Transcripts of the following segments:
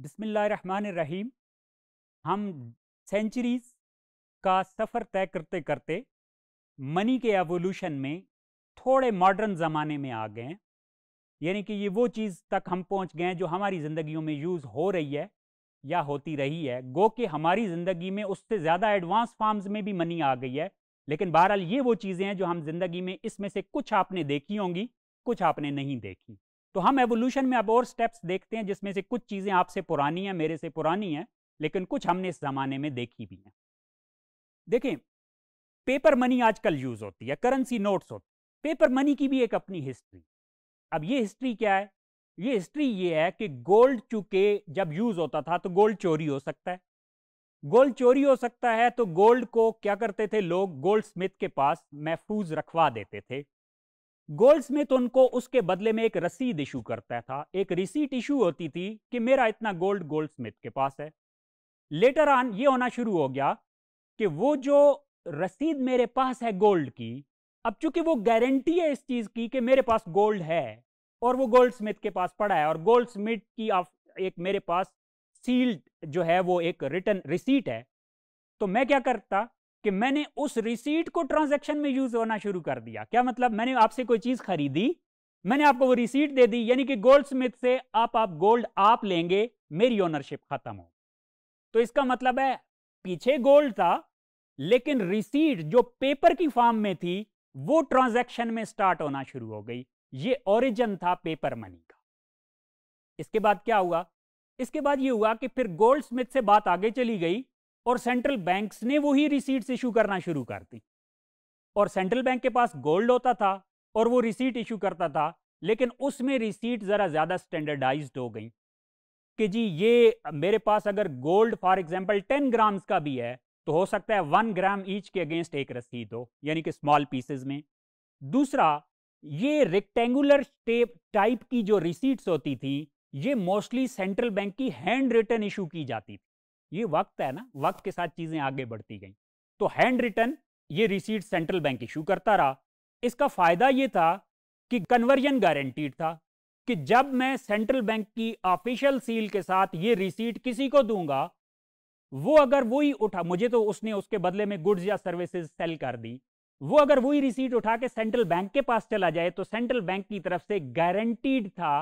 रहीम हम सेंचुरीज का सफ़र तय करते करते मनी के एवोल्यूशन में थोड़े मॉडर्न ज़माने में आ गए हैं यानी कि ये वो चीज़ तक हम पहुंच गए हैं जो हमारी ज़िंदगियों में यूज़ हो रही है या होती रही है गो कि हमारी ज़िंदगी में उससे ज़्यादा एडवांस फॉर्म्स में भी मनी आ गई है लेकिन बहरहाल ये वो चीज़ें हैं जो हम ज़िंदगी में इसमें से कुछ आपने देखी होंगी कुछ आपने नहीं देखी तो हम एवोल्यूशन में अब और स्टेप्स देखते हैं जिसमें से कुछ चीज़ें आपसे पुरानी हैं मेरे से पुरानी हैं लेकिन कुछ हमने इस ज़माने में देखी भी हैं देखें पेपर मनी आजकल यूज़ होती है करेंसी नोट्स होती पेपर मनी की भी एक अपनी हिस्ट्री अब ये हिस्ट्री क्या है ये हिस्ट्री ये है कि गोल्ड चूके जब यूज़ होता था तो गोल्ड चोरी हो सकता है गोल्ड चोरी हो सकता है तो गोल्ड को क्या करते थे लोग गोल्ड स्मिथ के पास महफूज रखवा देते थे गोल्ड स्मिथ तो उनको उसके बदले में एक रसीद इशू करता था एक रिसीट इशू होती थी कि मेरा इतना गोल्ड गोल्ड स्मिथ के पास है लेटर ऑन ये होना शुरू हो गया कि वो जो रसीद मेरे पास है गोल्ड की अब चूंकि वो गारंटी है इस चीज की कि मेरे पास गोल्ड है और वो गोल्ड स्मिथ के पास पड़ा है और गोल्ड स्मिथ की एक मेरे पास सील्ड जो है वो एक रिटर्न रिसीट है तो मैं क्या करता कि मैंने उस रिसीट को ट्रांजैक्शन में यूज होना शुरू कर दिया क्या मतलब मैंने आपसे कोई चीज खरीदी मैंने आपको वो रिसीट दे दी यानी कि गोल्ड स्मिथ से आप आप गोल्ड आप लेंगे मेरी ओनरशिप खत्म हो तो इसका मतलब है पीछे गोल्ड था लेकिन रिसीट जो पेपर की फॉर्म में थी वो ट्रांजेक्शन में स्टार्ट होना शुरू हो गई ये ओरिजिन था पेपर मनी का इसके बाद क्या हुआ इसके बाद ये हुआ कि फिर गोल्ड स्मिथ से बात आगे चली गई और सेंट्रल बैंक्स ने वही रिसीट्स इशू करना शुरू कर दी और सेंट्रल बैंक के पास गोल्ड होता था और वो रिसीट इशू करता था लेकिन उसमें रिसीट ज़रा ज़्यादा स्टैंडर्डाइज हो गई कि जी ये मेरे पास अगर gold for example ten grams का भी है तो हो सकता है वन ग्राम ईच के अगेंस्ट एक रसीद हो यानी कि स्मॉल पीसेज में दूसरा ये रेक्टेंगुलर टेप टाइप की जो रिसीट्स होती थी ये मोस्टली सेंट्रल बैंक की हैंड रिटर्न इशू की जाती थी ये वक्त है ना वक्त के साथ चीज़ें आगे बढ़ती गई तो हैंड रिटर्न ये रिसीट सेंट्रल बैंक इशू करता रहा इसका फ़ायदा ये था कि कन्वर्जन गारंटीड था कि जब मैं सेंट्रल बैंक की ऑफिशियल सील के साथ ये रिसीट किसी को दूंगा वो अगर वही उठा मुझे तो उसने उसके बदले में गुड्स या सर्विसेज सेल कर दी वो अगर वही रिसीट उठा के सेंट्रल बैंक के पास चला जाए तो सेंट्रल बैंक की तरफ से गारंटीड था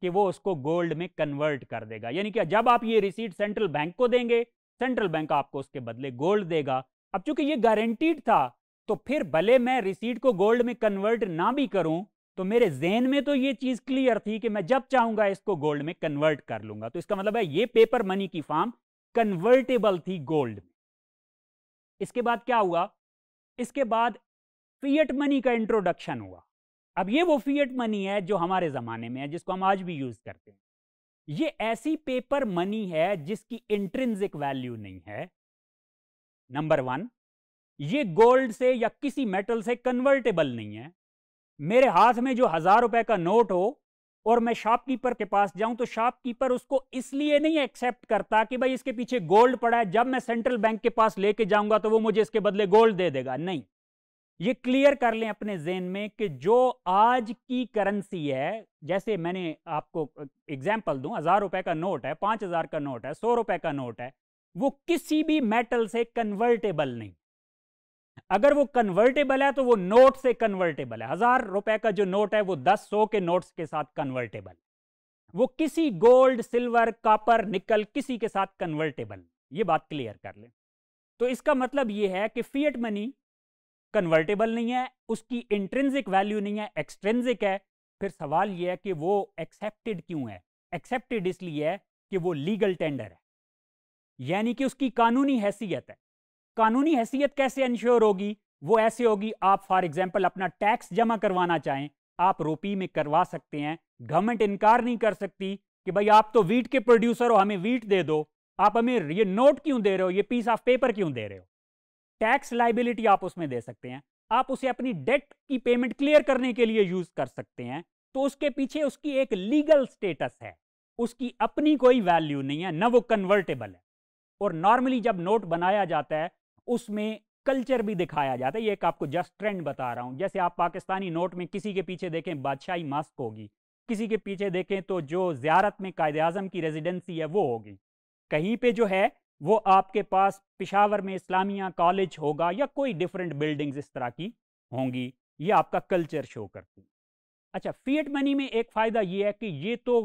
कि वो उसको गोल्ड में कन्वर्ट कर देगा यानी कि जब आप ये रिसीट सेंट्रल बैंक को देंगे सेंट्रल बैंक आपको उसके बदले गोल्ड देगा अब चूंकि ये गारंटीड था तो फिर भले मैं रिसीट को गोल्ड में कन्वर्ट ना भी करूं तो मेरे जहन में तो ये चीज क्लियर थी कि मैं जब चाहूंगा इसको गोल्ड में कन्वर्ट कर लूंगा तो इसका मतलब है ये पेपर मनी की फॉर्म कन्वर्टेबल थी गोल्ड में इसके बाद क्या हुआ इसके बाद फियट मनी का इंट्रोडक्शन हुआ अब ये वो फीएट मनी है जो हमारे ज़माने में है जिसको हम आज भी यूज़ करते हैं ये ऐसी पेपर मनी है जिसकी इंट्रिंसिक वैल्यू नहीं है नंबर वन ये गोल्ड से या किसी मेटल से कन्वर्टेबल नहीं है मेरे हाथ में जो हज़ार रुपए का नोट हो और मैं शॉपकीपर के पास जाऊं तो शॉपकीपर उसको इसलिए नहीं एक्सेप्ट करता कि भाई इसके पीछे गोल्ड पड़ा है जब मैं सेंट्रल बैंक के पास लेके जाऊंगा तो वो मुझे इसके बदले गोल्ड दे देगा नहीं ये क्लियर कर लें अपने जेन में कि जो आज की करेंसी है जैसे मैंने आपको एग्जाम्पल दूं हज़ार रुपए का नोट है पांच हज़ार का नोट है सौ रुपए का नोट है वो किसी भी मेटल से कन्वर्टेबल नहीं अगर वो कन्वर्टेबल है तो वो नोट से कन्वर्टेबल है हज़ार रुपए का जो नोट है वो दस सौ के नोट्स के साथ कन्वर्टेबल वो किसी गोल्ड सिल्वर कापर निकल किसी के साथ कन्वर्टेबल ये बात क्लियर कर लें तो इसका मतलब ये है कि फियट मनी कन्वर्टेबल नहीं है उसकी इंट्रेंसिक वैल्यू नहीं है एक्सट्रेंसिक है फिर सवाल यह है कि वो एक्सेप्टेड क्यों है एक्सेप्टेड इसलिए है कि वो लीगल टेंडर है यानी कि उसकी कानूनी हैसियत है कानूनी हैसियत कैसे इंश्योर होगी वो ऐसे होगी आप फॉर एग्जाम्पल अपना टैक्स जमा करवाना चाहें आप रोपी में करवा सकते हैं गवर्नमेंट इनकार नहीं कर सकती कि भाई आप तो वीट के प्रोड्यूसर हो हमें वीट दे दो आप हमें ये नोट क्यों दे रहे हो ये पीस ऑफ पेपर क्यों दे रहे हो टैक्स लाइबिलिटी आप उसमें दे सकते हैं आप उसे अपनी डेट की पेमेंट क्लियर करने के लिए यूज कर सकते हैं तो उसके पीछे उसकी एक लीगल स्टेटस है उसकी अपनी कोई वैल्यू नहीं है ना वो कन्वर्टेबल है और नॉर्मली जब नोट बनाया जाता है उसमें कल्चर भी दिखाया जाता है ये एक आपको जस्ट ट्रेंड बता रहा हूँ जैसे आप पाकिस्तानी नोट में किसी के पीछे देखें बादशाही मास्क होगी किसी के पीछे देखें तो जो ज्यारत में कायद आजम की रेजिडेंसी है वो होगी कहीं पे जो है वो आपके पास पिशावर में इस्लामिया कॉलेज होगा या कोई डिफरेंट बिल्डिंग्स इस तरह की होंगी ये आपका कल्चर शो करती अच्छा फीएट मनी में एक फ़ायदा ये है कि ये तो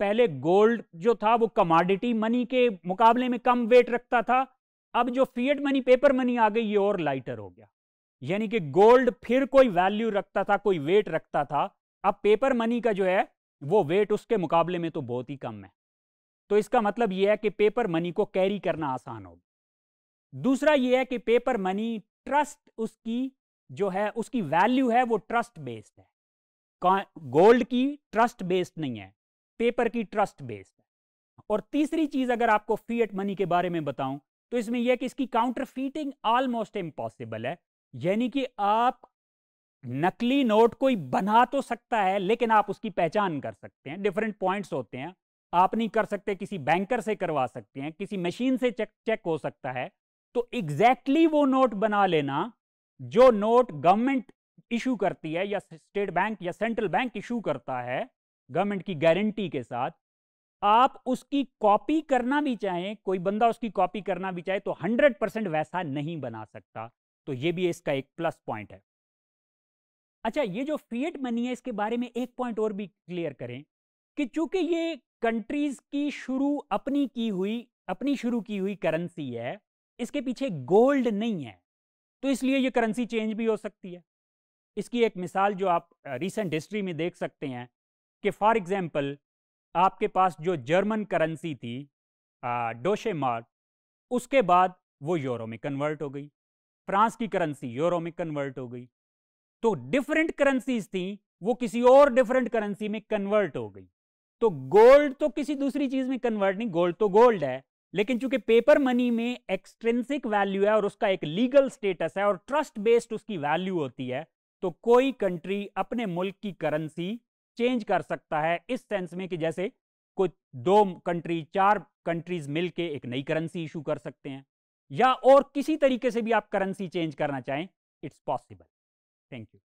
पहले गोल्ड जो था वो कमाडिटी मनी के मुकाबले में कम वेट रखता था अब जो फीएट मनी पेपर मनी आ गई ये और लाइटर हो गया यानी कि गोल्ड फिर कोई वैल्यू रखता था कोई वेट रखता था अब पेपर मनी का जो है वो वेट उसके मुकाबले में तो बहुत ही कम है तो इसका मतलब यह है कि पेपर मनी को कैरी करना आसान होगा दूसरा यह है कि पेपर मनी ट्रस्ट उसकी जो है उसकी वैल्यू है वो ट्रस्ट बेस्ड है गोल्ड की ट्रस्ट बेस्ड नहीं है पेपर की ट्रस्ट बेस्ड है और तीसरी चीज अगर आपको फीएट मनी के बारे में बताऊं तो इसमें यह कि इसकी काउंटर फीटिंग ऑलमोस्ट इम्पॉसिबल है यानी कि आप नकली नोट कोई बना तो सकता है लेकिन आप उसकी पहचान कर सकते हैं डिफरेंट पॉइंट्स होते हैं आप नहीं कर सकते किसी बैंकर से करवा सकते हैं किसी मशीन से चेक चेक हो सकता है तो एग्जैक्टली exactly वो नोट बना लेना जो नोट गवर्नमेंट इशू करती है या स्टेट बैंक या सेंट्रल बैंक इशू करता है गवर्नमेंट की गारंटी के साथ आप उसकी कॉपी करना भी चाहें कोई बंदा उसकी कॉपी करना भी चाहे तो 100 परसेंट वैसा नहीं बना सकता तो ये भी इसका एक प्लस पॉइंट है अच्छा ये जो फिएट मनी है इसके बारे में एक पॉइंट और भी क्लियर करें कि चूंकि ये कंट्रीज की शुरू अपनी की हुई अपनी शुरू की हुई करेंसी है इसके पीछे गोल्ड नहीं है तो इसलिए ये करेंसी चेंज भी हो सकती है इसकी एक मिसाल जो आप रिसेंट हिस्ट्री में देख सकते हैं कि फॉर एग्जांपल आपके पास जो जर्मन करेंसी थी डोशे मार्क उसके बाद वो यूरो में कन्वर्ट हो गई फ्रांस की करेंसी यूरो में कन्वर्ट हो गई तो डिफरेंट करेंसीज थी वो किसी और डिफरेंट करेंसी में कन्वर्ट हो गई तो गोल्ड तो किसी दूसरी चीज में कन्वर्ट नहीं गोल्ड तो गोल्ड है लेकिन चूंकि पेपर मनी में एक्सट्रेंसिक वैल्यू है और उसका एक लीगल स्टेटस है और ट्रस्ट बेस्ड उसकी वैल्यू होती है तो कोई कंट्री अपने मुल्क की करेंसी चेंज कर सकता है इस सेंस में कि जैसे कुछ दो कंट्री चार कंट्रीज मिलके एक नई करेंसी इशू कर सकते हैं या और किसी तरीके से भी आप करेंसी चेंज करना चाहें इट्स पॉसिबल थैंक यू